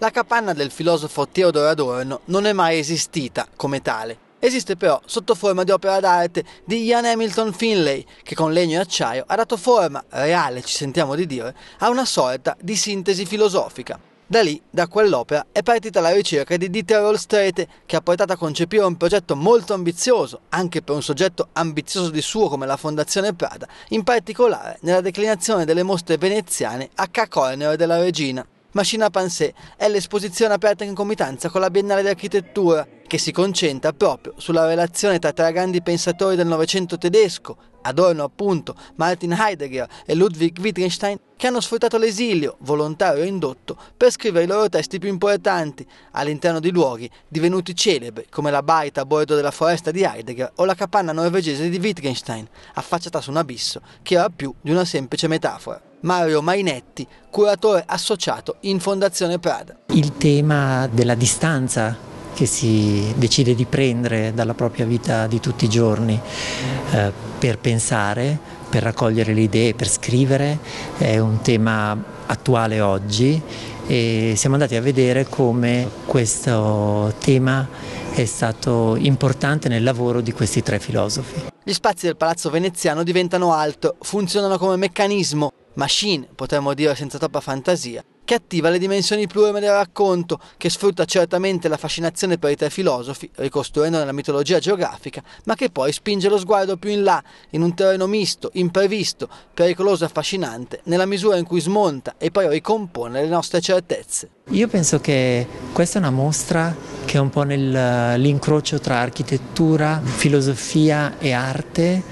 La capanna del filosofo Teodoro Adorno non è mai esistita come tale. Esiste però sotto forma di opera d'arte di Ian Hamilton Finlay, che con legno e acciaio ha dato forma, reale ci sentiamo di dire, a una sorta di sintesi filosofica. Da lì, da quell'opera, è partita la ricerca di Dieter Olstrete, che ha portato a concepire un progetto molto ambizioso, anche per un soggetto ambizioso di suo come la Fondazione Prada, in particolare nella declinazione delle mostre veneziane a K. Corner della Regina. Machina Pansé è l'esposizione aperta in concomitanza con la Biennale di Architettura, che si concentra proprio sulla relazione tra tre grandi pensatori del Novecento tedesco, Adorno appunto, Martin Heidegger e Ludwig Wittgenstein, che hanno sfruttato l'esilio, volontario e indotto, per scrivere i loro testi più importanti, all'interno di luoghi divenuti celebri, come la baita a bordo della foresta di Heidegger o la capanna norvegese di Wittgenstein, affacciata su un abisso che era più di una semplice metafora. Mario Mainetti, curatore associato in Fondazione Prada. Il tema della distanza che si decide di prendere dalla propria vita di tutti i giorni eh, per pensare, per raccogliere le idee, per scrivere, è un tema attuale oggi e siamo andati a vedere come questo tema è stato importante nel lavoro di questi tre filosofi. Gli spazi del palazzo veneziano diventano alt, funzionano come meccanismo, machine, potremmo dire senza troppa fantasia, che attiva le dimensioni plurime del racconto, che sfrutta certamente la fascinazione per i tre filosofi, ricostruendo nella mitologia geografica, ma che poi spinge lo sguardo più in là, in un terreno misto, imprevisto, pericoloso e affascinante, nella misura in cui smonta e poi ricompone le nostre certezze. Io penso che questa è una mostra che è un po' nell'incrocio eh, tra architettura, filosofia e arte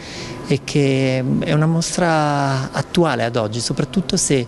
e che mm, è una mostra attuale ad oggi, soprattutto se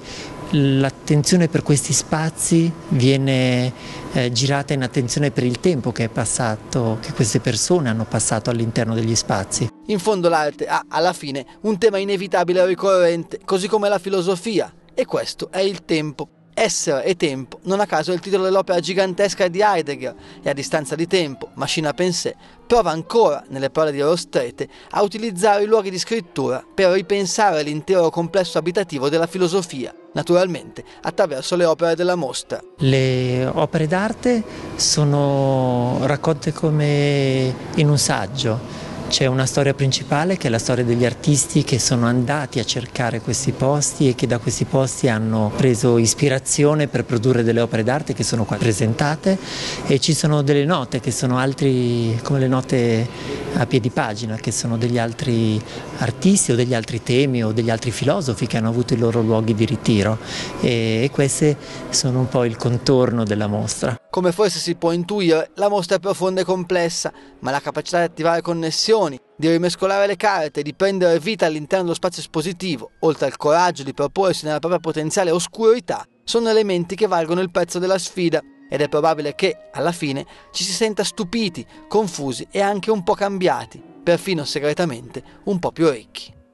l'attenzione per questi spazi viene eh, girata in attenzione per il tempo che è passato, che queste persone hanno passato all'interno degli spazi. In fondo l'arte ha alla fine un tema inevitabile e ricorrente, così come la filosofia, e questo è il tempo. Essere e tempo, non a caso è il titolo dell'opera gigantesca di Heidegger e a distanza di tempo, Machina Pensée prova ancora, nelle parole di Rostrete, a utilizzare i luoghi di scrittura per ripensare l'intero complesso abitativo della filosofia, naturalmente attraverso le opere della mostra. Le opere d'arte sono raccolte come in un saggio, c'è una storia principale che è la storia degli artisti che sono andati a cercare questi posti e che da questi posti hanno preso ispirazione per produrre delle opere d'arte che sono qua presentate e ci sono delle note che sono altri, come le note a piedi pagina, che sono degli altri artisti o degli altri temi o degli altri filosofi che hanno avuto i loro luoghi di ritiro e, e queste sono un po' il contorno della mostra. Come forse si può intuire, la mostra è profonda e complessa, ma la capacità di attivare connessioni, di rimescolare le carte, di prendere vita all'interno dello spazio espositivo, oltre al coraggio di proporsi nella propria potenziale oscurità, sono elementi che valgono il prezzo della sfida ed è probabile che, alla fine, ci si senta stupiti, confusi e anche un po' cambiati, perfino segretamente un po' più ricchi.